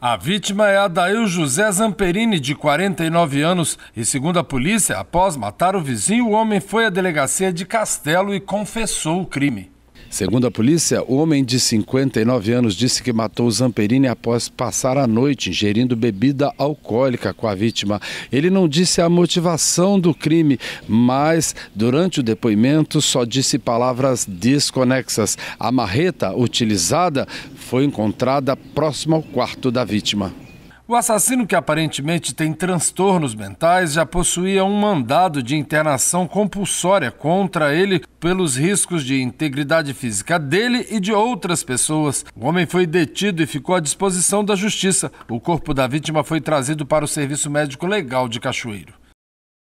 A vítima é Adail José Zamperini, de 49 anos, e segundo a polícia, após matar o vizinho, o homem foi à delegacia de Castelo e confessou o crime. Segundo a polícia, o homem de 59 anos disse que matou Zamperini após passar a noite ingerindo bebida alcoólica com a vítima. Ele não disse a motivação do crime, mas durante o depoimento só disse palavras desconexas. A marreta utilizada foi encontrada próxima ao quarto da vítima. O assassino, que aparentemente tem transtornos mentais, já possuía um mandado de internação compulsória contra ele pelos riscos de integridade física dele e de outras pessoas. O homem foi detido e ficou à disposição da justiça. O corpo da vítima foi trazido para o Serviço Médico Legal de Cachoeiro.